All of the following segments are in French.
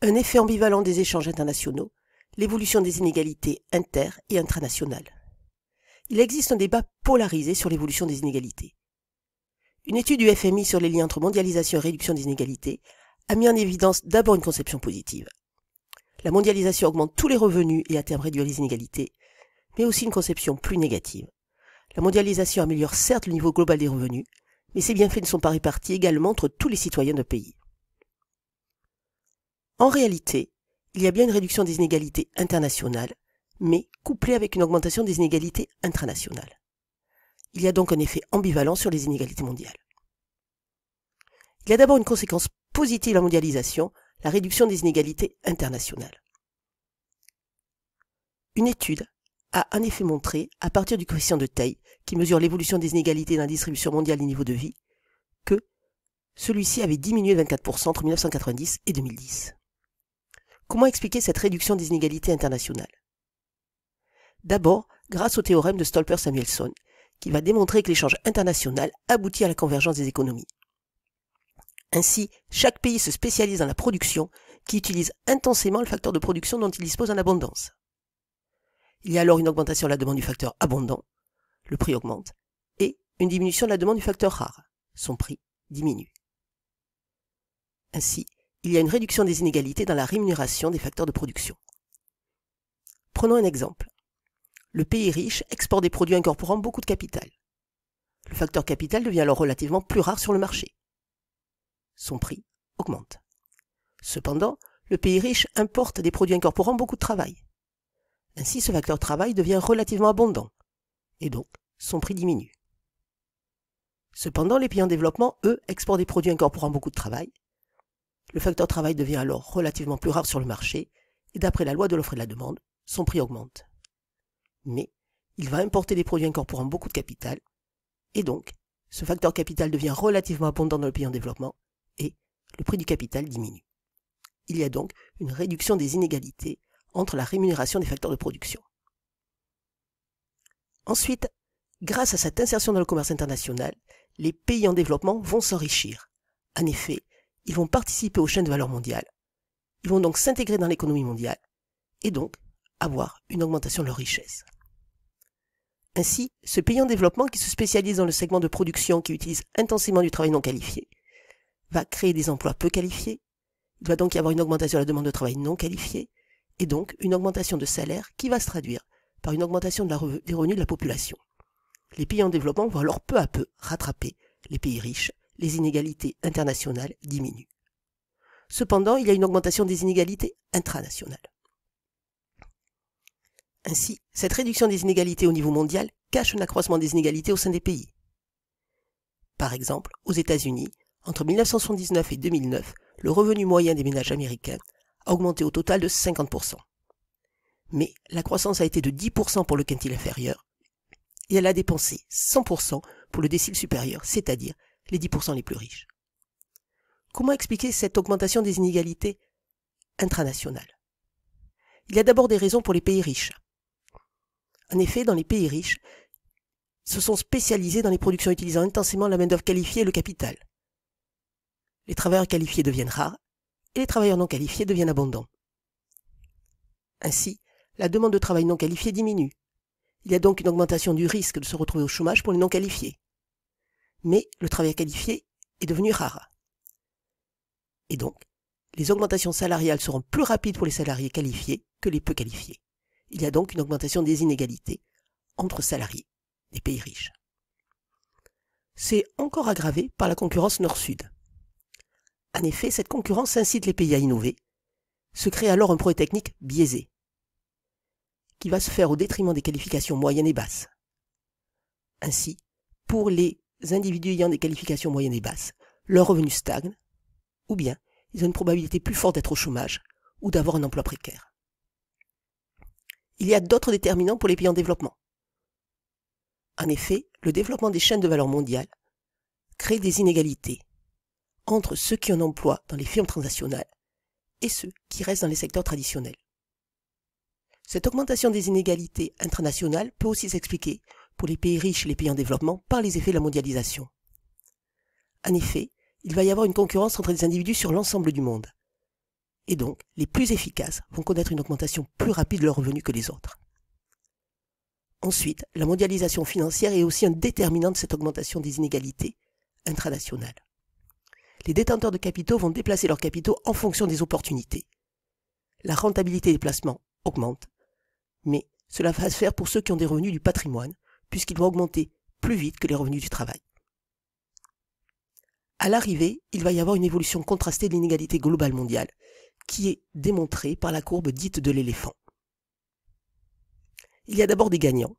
un effet ambivalent des échanges internationaux, l'évolution des inégalités inter et intranationales. Il existe un débat polarisé sur l'évolution des inégalités. Une étude du FMI sur les liens entre mondialisation et réduction des inégalités a mis en évidence d'abord une conception positive. La mondialisation augmente tous les revenus et à terme réduit les inégalités, mais aussi une conception plus négative. La mondialisation améliore certes le niveau global des revenus, mais ses bienfaits ne sont pas répartis également entre tous les citoyens de pays. En réalité, il y a bien une réduction des inégalités internationales, mais couplée avec une augmentation des inégalités intranationales. Il y a donc un effet ambivalent sur les inégalités mondiales. Il y a d'abord une conséquence positive à la mondialisation, la réduction des inégalités internationales. Une étude a en effet montré, à partir du coefficient de taille, qui mesure l'évolution des inégalités dans la distribution mondiale des niveaux de vie, que celui-ci avait diminué de 24% entre 1990 et 2010. Comment expliquer cette réduction des inégalités internationales D'abord, grâce au théorème de Stolper-Samuelson, qui va démontrer que l'échange international aboutit à la convergence des économies. Ainsi, chaque pays se spécialise dans la production, qui utilise intensément le facteur de production dont il dispose en abondance. Il y a alors une augmentation de la demande du facteur abondant, le prix augmente, et une diminution de la demande du facteur rare, son prix diminue. Ainsi, il y a une réduction des inégalités dans la rémunération des facteurs de production. Prenons un exemple. Le pays riche exporte des produits incorporant beaucoup de capital. Le facteur capital devient alors relativement plus rare sur le marché. Son prix augmente. Cependant, le pays riche importe des produits incorporant beaucoup de travail. Ainsi, ce facteur travail devient relativement abondant, et donc son prix diminue. Cependant, les pays en développement, eux, exportent des produits incorporant beaucoup de travail, le facteur travail devient alors relativement plus rare sur le marché, et d'après la loi de l'offre et de la demande, son prix augmente. Mais il va importer des produits incorporant beaucoup de capital, et donc ce facteur capital devient relativement abondant dans le pays en développement, et le prix du capital diminue. Il y a donc une réduction des inégalités entre la rémunération des facteurs de production. Ensuite, grâce à cette insertion dans le commerce international, les pays en développement vont s'enrichir. En effet, ils vont participer aux chaînes de valeur mondiales, ils vont donc s'intégrer dans l'économie mondiale, et donc avoir une augmentation de leur richesse. Ainsi, ce pays en développement qui se spécialise dans le segment de production qui utilise intensément du travail non qualifié, va créer des emplois peu qualifiés, il doit donc y avoir une augmentation de la demande de travail non qualifié et donc une augmentation de salaire qui va se traduire par une augmentation de la des revenus de la population. Les pays en développement vont alors peu à peu rattraper les pays riches les inégalités internationales diminuent. Cependant, il y a une augmentation des inégalités intranationales. Ainsi, cette réduction des inégalités au niveau mondial cache un accroissement des inégalités au sein des pays. Par exemple, aux États-Unis, entre 1979 et 2009, le revenu moyen des ménages américains a augmenté au total de 50%. Mais la croissance a été de 10% pour le quintile inférieur et elle a dépensé 100% pour le décile supérieur, c'est-à-dire les 10% les plus riches. Comment expliquer cette augmentation des inégalités intranationales Il y a d'abord des raisons pour les pays riches. En effet, dans les pays riches, se sont spécialisés dans les productions utilisant intensément la main-d'œuvre qualifiée et le capital. Les travailleurs qualifiés deviennent rares et les travailleurs non qualifiés deviennent abondants. Ainsi, la demande de travail non qualifié diminue. Il y a donc une augmentation du risque de se retrouver au chômage pour les non qualifiés mais le travail qualifié est devenu rare. Et donc, les augmentations salariales seront plus rapides pour les salariés qualifiés que les peu qualifiés. Il y a donc une augmentation des inégalités entre salariés des pays riches. C'est encore aggravé par la concurrence nord-sud. En effet, cette concurrence incite les pays à innover, se crée alors un projet technique biaisé, qui va se faire au détriment des qualifications moyennes et basses. Ainsi, pour les individus ayant des qualifications moyennes et basses, leurs revenus stagnent, ou bien ils ont une probabilité plus forte d'être au chômage ou d'avoir un emploi précaire. Il y a d'autres déterminants pour les pays en développement. En effet, le développement des chaînes de valeur mondiale crée des inégalités entre ceux qui ont emploi dans les firmes transnationales et ceux qui restent dans les secteurs traditionnels. Cette augmentation des inégalités internationales peut aussi s'expliquer pour les pays riches et les pays en développement par les effets de la mondialisation. En effet, il va y avoir une concurrence entre les individus sur l'ensemble du monde. Et donc, les plus efficaces vont connaître une augmentation plus rapide de leurs revenus que les autres. Ensuite, la mondialisation financière est aussi un déterminant de cette augmentation des inégalités intranationales. Les détenteurs de capitaux vont déplacer leurs capitaux en fonction des opportunités. La rentabilité des placements augmente, mais cela va se faire pour ceux qui ont des revenus du patrimoine, puisqu'il doit augmenter plus vite que les revenus du travail. À l'arrivée, il va y avoir une évolution contrastée de l'inégalité globale mondiale, qui est démontrée par la courbe dite de l'éléphant. Il y a d'abord des gagnants.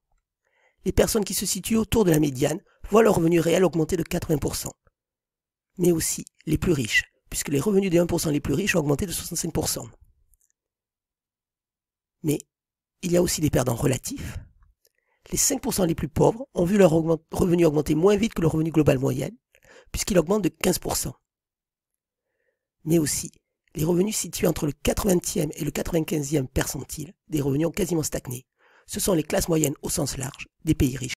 Les personnes qui se situent autour de la médiane voient leurs revenus réels augmenter de 80%. Mais aussi les plus riches, puisque les revenus des 1% les plus riches ont augmenté de 65%. Mais il y a aussi des perdants relatifs, les 5% les plus pauvres ont vu leur revenu augmenter moins vite que le revenu global moyen, puisqu'il augmente de 15%. Mais aussi, les revenus situés entre le 80e et le 95e percentile des revenus ont quasiment stagné. Ce sont les classes moyennes au sens large des pays riches